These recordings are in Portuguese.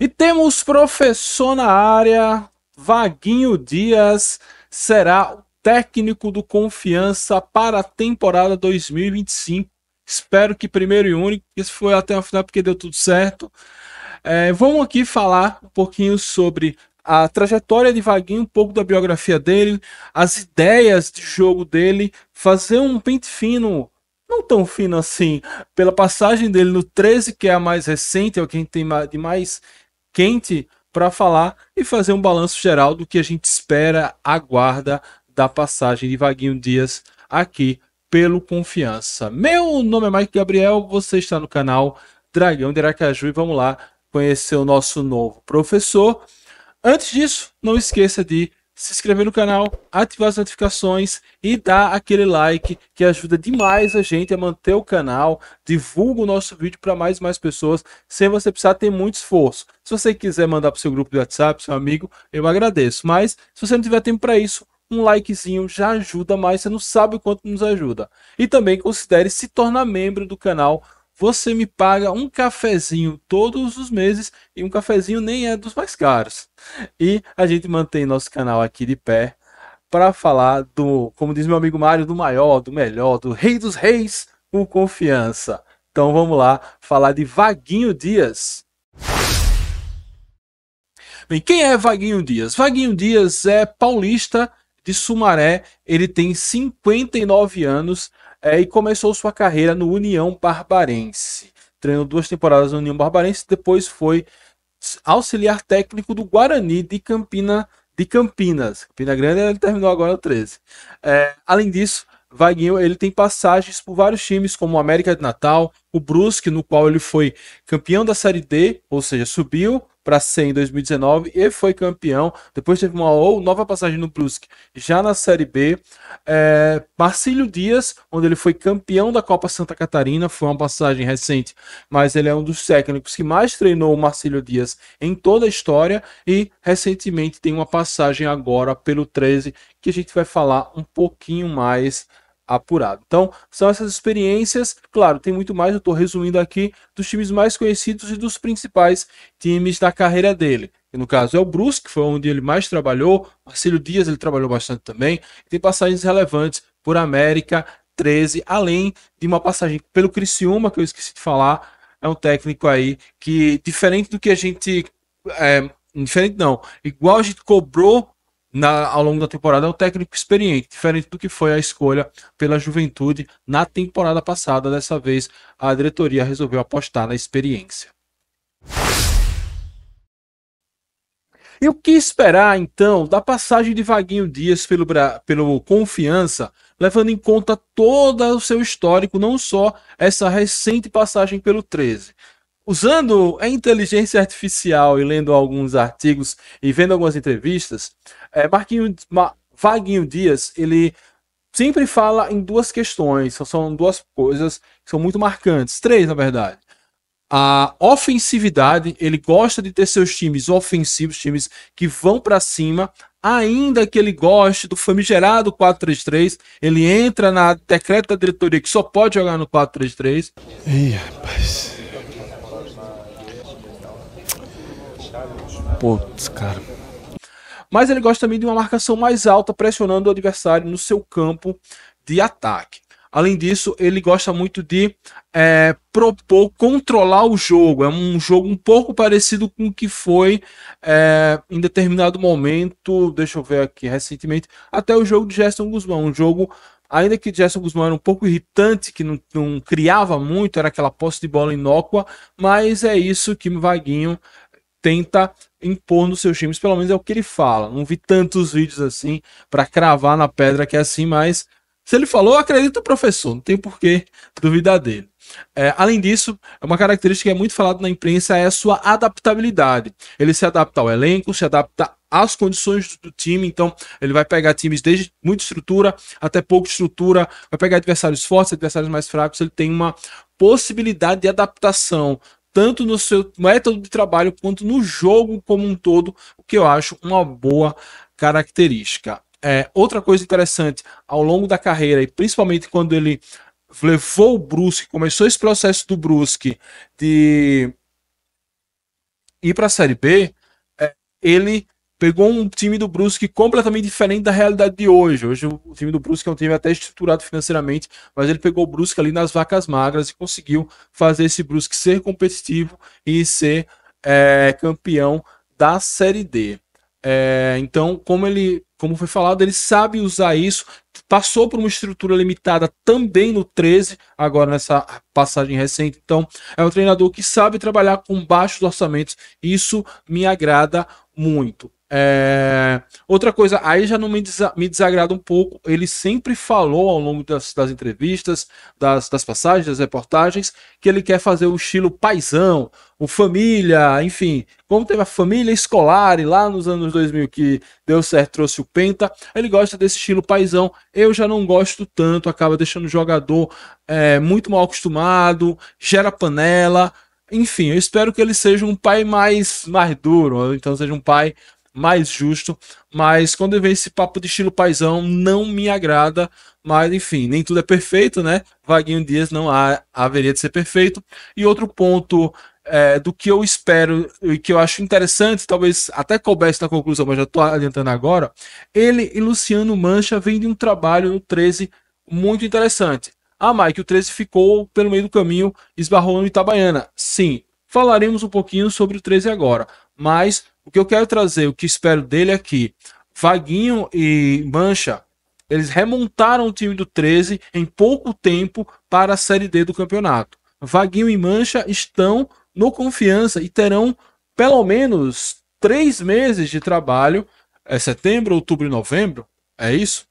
E temos professor na área, Vaguinho Dias será o técnico do Confiança para a temporada 2025. Espero que primeiro e único, esse foi até o final porque deu tudo certo. É, vamos aqui falar um pouquinho sobre a trajetória de Vaguinho, um pouco da biografia dele, as ideias de jogo dele, fazer um pente fino, não tão fino assim, pela passagem dele no 13, que é a mais recente, é o que a gente tem de mais quente para falar e fazer um balanço geral do que a gente espera, aguarda da passagem de Vaguinho Dias aqui pelo Confiança. Meu nome é Mike Gabriel, você está no canal Dragão de Aracaju e vamos lá conhecer o nosso novo professor. Antes disso, não esqueça de se inscrever no canal, ativar as notificações e dar aquele like que ajuda demais a gente a manter o canal. Divulga o nosso vídeo para mais e mais pessoas sem você precisar ter muito esforço. Se você quiser mandar para o seu grupo de WhatsApp, seu amigo, eu agradeço. Mas se você não tiver tempo para isso, um likezinho já ajuda mais, você não sabe o quanto nos ajuda. E também considere se tornar membro do canal você me paga um cafezinho todos os meses e um cafezinho nem é dos mais caros. E a gente mantém nosso canal aqui de pé para falar do, como diz meu amigo Mário, do maior, do melhor, do rei dos reis, o confiança. Então vamos lá falar de Vaguinho Dias. Bem, quem é Vaguinho Dias? Vaguinho Dias é paulista de Sumaré, ele tem 59 anos, é, e começou sua carreira no União Barbarense. Treinou duas temporadas no União Barbarense, depois foi auxiliar técnico do Guarani de Campina de Campinas. Campina Grande ele terminou agora no 13. É, além disso, Vaguinho ele tem passagens por vários times como o América de Natal, o Brusque, no qual ele foi campeão da Série D, ou seja, subiu para ser em 2019 e foi campeão. Depois teve uma ou nova passagem no Brusque, já na Série B. É, Marcílio Dias, onde ele foi campeão da Copa Santa Catarina, foi uma passagem recente, mas ele é um dos técnicos que mais treinou o Marcílio Dias em toda a história e recentemente tem uma passagem agora pelo 13 que a gente vai falar um pouquinho mais apurado. Então, são essas experiências. Claro, tem muito mais, eu estou resumindo aqui, dos times mais conhecidos e dos principais times da carreira dele. E no caso é o Brusque, foi onde ele mais trabalhou. Marcelo Dias, ele trabalhou bastante também. Tem passagens relevantes por América 13, além de uma passagem pelo Criciúma, que eu esqueci de falar. É um técnico aí que, diferente do que a gente. É, diferente não, igual a gente cobrou na, ao longo da temporada é o técnico experiente, diferente do que foi a escolha pela juventude na temporada passada. Dessa vez, a diretoria resolveu apostar na experiência. E o que esperar então da passagem de Vaguinho Dias pelo, pelo Confiança, levando em conta todo o seu histórico, não só essa recente passagem pelo 13? Usando a inteligência artificial e lendo alguns artigos e vendo algumas entrevistas, é, Marquinho, Ma, Vaguinho Dias, ele sempre fala em duas questões, são duas coisas que são muito marcantes, três na verdade. A ofensividade, ele gosta de ter seus times ofensivos, times que vão para cima, ainda que ele goste do famigerado 4-3-3, ele entra na decreta da diretoria que só pode jogar no 4-3-3. Ih, rapaz. Putz, cara. Mas ele gosta também de uma marcação mais alta, pressionando o adversário no seu campo de ataque. Além disso, ele gosta muito de é, propor, controlar o jogo. É um jogo um pouco parecido com o que foi é, em determinado momento, deixa eu ver aqui, recentemente, até o jogo de Gerson Guzmão. Um jogo, ainda que Gerson Guzmão era um pouco irritante, que não, não criava muito, era aquela posse de bola inócua, mas é isso que o Vaguinho tenta impor nos seus times, pelo menos é o que ele fala. Não vi tantos vídeos assim para cravar na pedra que é assim, mas se ele falou, acredita o professor, não tem por que duvidar dele. É, além disso, é uma característica que é muito falada na imprensa é a sua adaptabilidade. Ele se adapta ao elenco, se adapta às condições do time, então ele vai pegar times desde muita estrutura até pouca estrutura, vai pegar adversários fortes, adversários mais fracos, ele tem uma possibilidade de adaptação tanto no seu método de trabalho quanto no jogo como um todo, o que eu acho uma boa característica. É, outra coisa interessante, ao longo da carreira, e principalmente quando ele levou o Brusque, começou esse processo do Brusque de ir para a Série B, é, ele pegou um time do Brusque completamente diferente da realidade de hoje. Hoje o time do Brusque é um time até estruturado financeiramente, mas ele pegou o Brusque ali nas vacas magras e conseguiu fazer esse Brusque ser competitivo e ser é, campeão da Série D. É, então, como ele, como foi falado, ele sabe usar isso. Passou por uma estrutura limitada também no 13, agora nessa passagem recente. Então, é um treinador que sabe trabalhar com baixos orçamentos. Isso me agrada muito. É... Outra coisa, aí já não me, desa me desagrada um pouco. Ele sempre falou ao longo das, das entrevistas, das, das, passagens, das reportagens, que ele quer fazer o estilo paisão, o família, enfim. Como teve a família escolar e lá nos anos 2000 que deu certo, trouxe o Penta, ele gosta desse estilo paisão. Eu já não gosto tanto, acaba deixando o jogador é, muito mal acostumado, gera panela. Enfim, eu espero que ele seja um pai mais, mais duro, então seja um pai mais justo, mas quando vem esse papo de estilo paisão não me agrada, mas enfim, nem tudo é perfeito, né? Vaguinho Dias não há, haveria de ser perfeito. E outro ponto é, do que eu espero e que eu acho interessante, talvez até coubesse na conclusão, mas já estou adiantando agora, ele e Luciano Mancha vêm de um trabalho no 13 muito interessante. Ah, Mike, o 13 ficou pelo meio do caminho, esbarrou no Itabaiana. Sim, falaremos um pouquinho sobre o 13 agora, mas o que eu quero trazer, o que espero dele é que Vaguinho e Mancha, eles remontaram o time do 13 em pouco tempo para a Série D do campeonato. Vaguinho e Mancha estão no confiança e terão pelo menos três meses de trabalho. É setembro, outubro e novembro? É isso?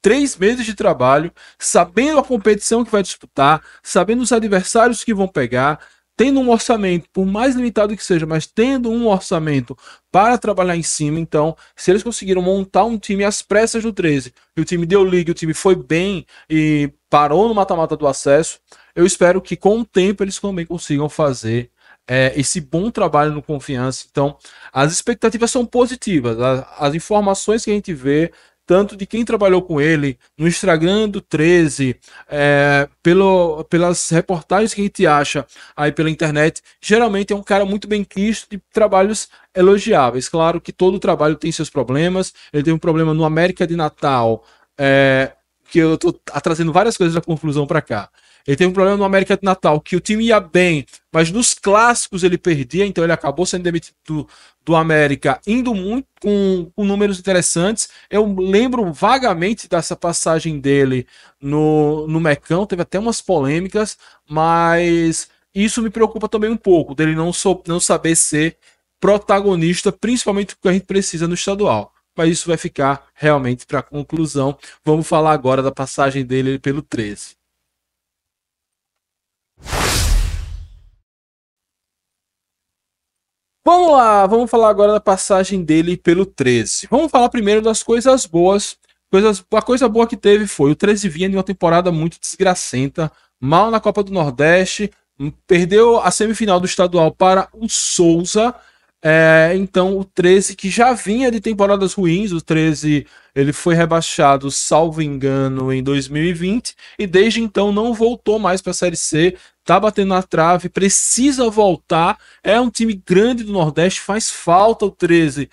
Três meses de trabalho, sabendo a competição que vai disputar, sabendo os adversários que vão pegar, tendo um orçamento, por mais limitado que seja, mas tendo um orçamento para trabalhar em cima, então, se eles conseguiram montar um time às pressas do 13, e o time deu liga, o time foi bem e parou no mata-mata do acesso, eu espero que com o tempo eles também consigam fazer é, esse bom trabalho no confiança. Então, as expectativas são positivas. As, as, informações que a gente vê tanto de quem trabalhou com ele no Instagram do 13, é, pelo, pelas reportagens que a gente acha aí pela internet, geralmente é um cara muito bem quisto de trabalhos elogiáveis. Claro que todo trabalho tem seus problemas. Ele tem um problema no América de Natal, é, que eu estou tá trazendo várias coisas da conclusão para cá. Ele teve um problema no América de Natal, que o time ia bem, mas nos clássicos ele perdia, então ele acabou sendo demitido do, do América, indo muito com, com, números interessantes. Eu lembro vagamente dessa passagem dele no, no Mecão, teve até umas polêmicas, mas isso me preocupa também um pouco, dele não, sou, não saber ser protagonista, principalmente o que a gente precisa no estadual mas isso vai ficar realmente para conclusão. Vamos falar agora da passagem dele pelo 13. Vamos lá, vamos falar agora da passagem dele pelo 13. Vamos falar primeiro das coisas boas. Coisas, a coisa boa que teve foi o 13 vinha de uma temporada muito desgracenta, mal na Copa do Nordeste, hum, perdeu a semifinal do estadual para o Souza. É, então o 13 que já vinha de temporadas ruins, o 13 ele foi rebaixado, salvo engano, em 2020 e desde então não voltou mais para a Série C, tá batendo na trave, precisa voltar. É um time grande do Nordeste, faz falta o 13,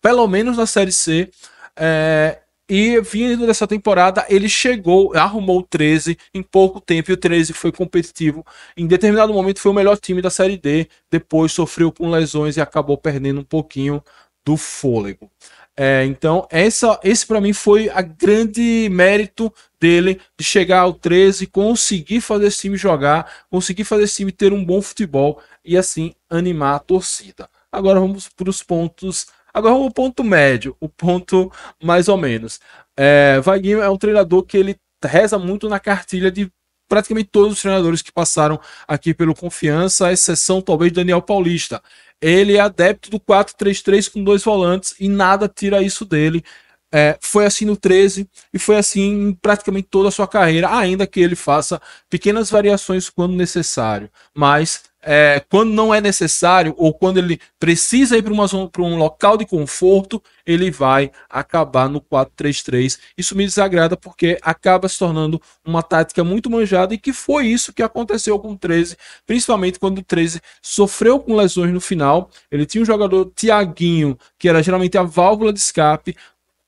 pelo menos na Série C. É, e vindo dessa temporada, ele chegou, arrumou o 13 em pouco tempo, e o 13 foi competitivo. Em determinado momento foi o melhor time da Série D, depois sofreu com lesões e acabou perdendo um pouquinho do fôlego. É, então, essa, esse para mim foi a grande mérito dele de chegar ao 13, conseguir fazer esse time jogar, conseguir fazer esse time ter um bom futebol e assim animar a torcida. Agora vamos para os pontos. Agora o ponto médio, o ponto mais ou menos. É, Vaguinho é um treinador que ele reza muito na cartilha de praticamente todos os treinadores que passaram aqui pelo Confiança, à exceção talvez Daniel Paulista. Ele é adepto do 4-3-3 com dois volantes e nada tira isso dele. É, foi assim no 13 e foi assim em praticamente toda a sua carreira, ainda que ele faça pequenas variações quando necessário. Mas é, quando não é necessário ou quando ele precisa ir para um local de conforto, ele vai acabar no 4-3-3. Isso me desagrada porque acaba se tornando uma tática muito manjada e que foi isso que aconteceu com o 13, principalmente quando o 13 sofreu com lesões no final. Ele tinha um jogador Tiaguinho, que era geralmente a válvula de escape,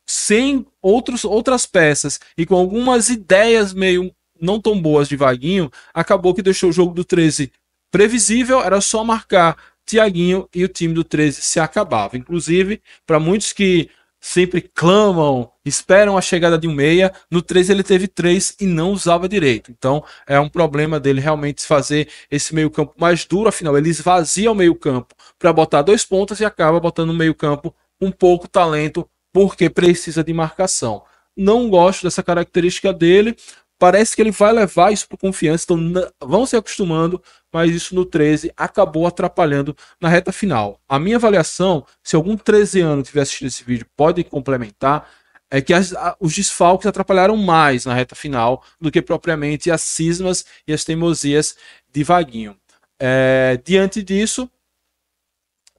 sem outros, outras peças e com algumas ideias meio não tão boas de Vaguinho, acabou que deixou o jogo do 13 previsível, era só marcar Tiaguinho e o time do 13 se acabava. Inclusive, para muitos que sempre clamam, esperam a chegada de um meia. No 3 ele teve 3 e não usava direito. Então é um problema dele realmente fazer esse meio-campo mais duro. Afinal, ele esvazia o meio-campo para botar dois pontas e acaba botando no meio-campo um pouco talento porque precisa de marcação. Não gosto dessa característica dele. Parece que ele vai levar isso para confiança, então vão se acostumando, mas isso no 13 acabou atrapalhando na reta final. A minha avaliação, se algum 13 ano tiver assistido esse vídeo, pode complementar, é que as, a, os desfalques atrapalharam mais na reta final do que propriamente as cismas e as teimosias de Vaguinho. É, diante disso,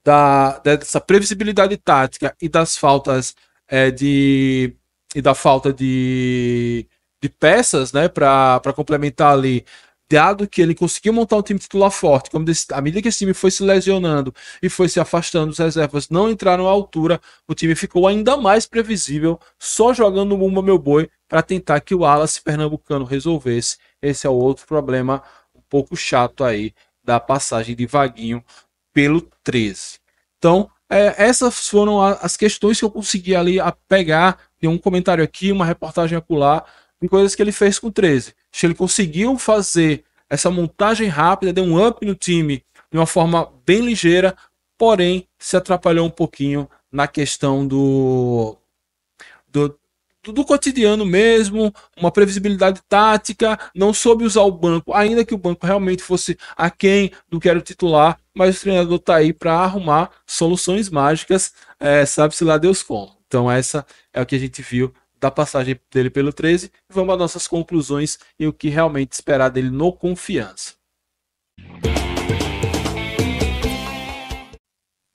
da, dessa previsibilidade tática e das faltas é, de e da falta de de peças, né, para complementar ali dado que ele conseguiu montar um time titular forte, como disse, à medida que esse time foi se lesionando e foi se afastando, as reservas não entraram à altura, o time ficou ainda mais previsível, só jogando Mumba Meu Boi para tentar que o Alas Pernambucano resolvesse. Esse é o outro problema um pouco chato aí da passagem de Vaguinho pelo 13. Então, é, essas foram as questões que eu consegui ali a pegar. Tem um comentário aqui, uma reportagem acular em coisas que ele fez com 13. Se ele conseguiu fazer essa montagem rápida, deu um up no time de uma forma bem ligeira, porém se atrapalhou um pouquinho na questão do, do, do cotidiano mesmo, uma previsibilidade tática, não soube usar o banco, ainda que o banco realmente fosse aquém do que era o titular, mas o treinador está aí para arrumar soluções mágicas, é, sabe-se lá Deus como. Então, essa é o que a gente viu da passagem dele pelo 13 e vamos às nossas conclusões e o que realmente esperar dele no Confiança.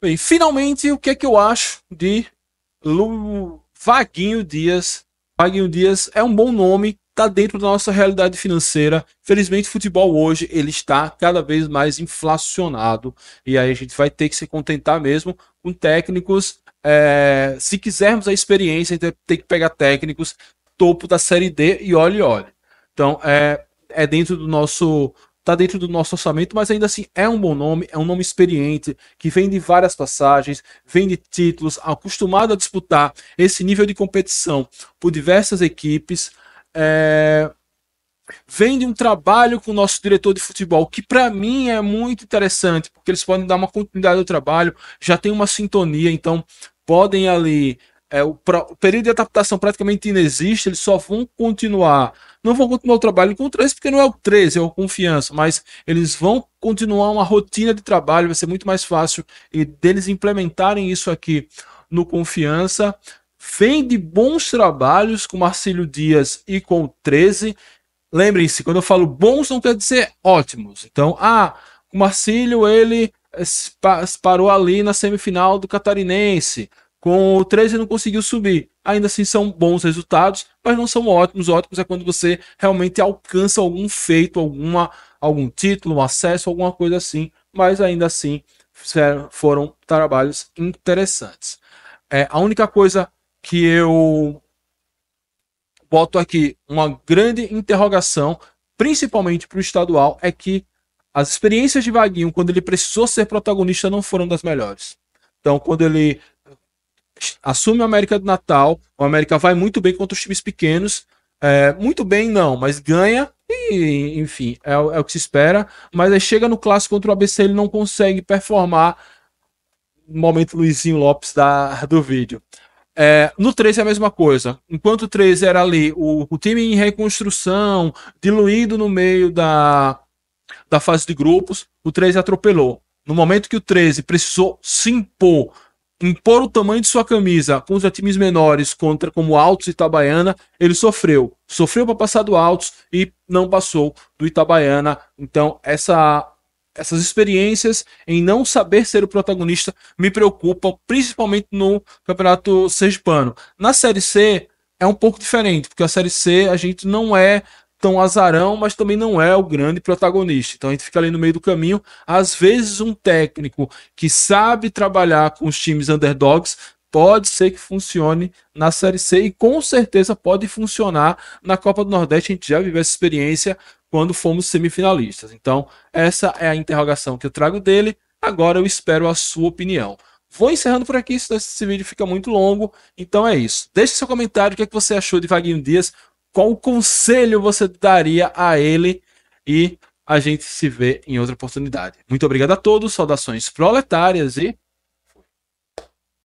Bem, finalmente, o que é que eu acho de Lu... Vaguinho Dias? Vaguinho Dias é um bom nome, está dentro da nossa realidade financeira. Felizmente, o futebol hoje ele está cada vez mais inflacionado e aí a gente vai ter que se contentar mesmo com técnicos é, se quisermos a experiência, a gente tem que pegar técnicos topo da série D e olhe, olhe. Então, é, é dentro do nosso. está dentro do nosso orçamento, mas ainda assim é um bom nome, é um nome experiente, que vem de várias passagens, vem de títulos, acostumado a disputar esse nível de competição por diversas equipes. É, vem de um trabalho com o nosso diretor de futebol, que para mim é muito interessante, porque eles podem dar uma continuidade ao trabalho, já tem uma sintonia, então podem ali. É, o, pro, o, período de adaptação praticamente inexiste, eles só vão continuar. Não vão continuar o trabalho com o 13, porque não é o 13, é o confiança, mas eles vão continuar uma rotina de trabalho, vai ser muito mais fácil e deles implementarem isso aqui no confiança. Vem de bons trabalhos com Marcílio Dias e com o 13. Lembrem-se, quando eu falo bons, não quer dizer ótimos. Então, ah, o Marcílio, ele se, parou ali na semifinal do Catarinense. Com o 13 não conseguiu subir. Ainda assim são bons resultados, mas não são ótimos. Ótimos é quando você realmente alcança algum feito, alguma, algum título, um acesso, alguma coisa assim. Mas ainda assim foram trabalhos interessantes. É, a única coisa que eu boto aqui uma grande interrogação, principalmente para o estadual, é que as experiências de Vaguinho, quando ele precisou ser protagonista, não foram das melhores. Então, quando ele assume a América do Natal, o América vai muito bem contra os times pequenos. É, muito bem, não, mas ganha e, enfim, é, é o que se espera. Mas aí chega no clássico contra o ABC, ele não consegue performar momento Luizinho Lopes da, do vídeo. É, no 13 é a mesma coisa. Enquanto o 13 era ali o, o time em reconstrução, diluído no meio da, da fase de grupos, o 13 atropelou. No momento que o 13 precisou se impor, impor o tamanho de sua camisa contra times menores, contra como Altos e Itabaiana, ele sofreu. Sofreu para passar do Altos e não passou do Itabaiana. Então, essa essas experiências em não saber ser o protagonista me preocupam, principalmente no Campeonato Sergipano. Na Série C é um pouco diferente, porque a Série C a gente não é tão azarão, mas também não é o grande protagonista. Então a gente fica ali no meio do caminho. Às vezes, um técnico que sabe trabalhar com os times underdogs pode ser que funcione na Série C e com certeza pode funcionar na Copa do Nordeste. A gente já viveu essa experiência quando fomos semifinalistas. Então, essa é a interrogação que eu trago dele. Agora eu espero a sua opinião. Vou encerrando por aqui, senão esse vídeo fica muito longo. Então é isso. Deixe seu comentário, o que, é que você achou de Vaguinho Dias, qual conselho você daria a ele e a gente se vê em outra oportunidade. Muito obrigado a todos, saudações proletárias e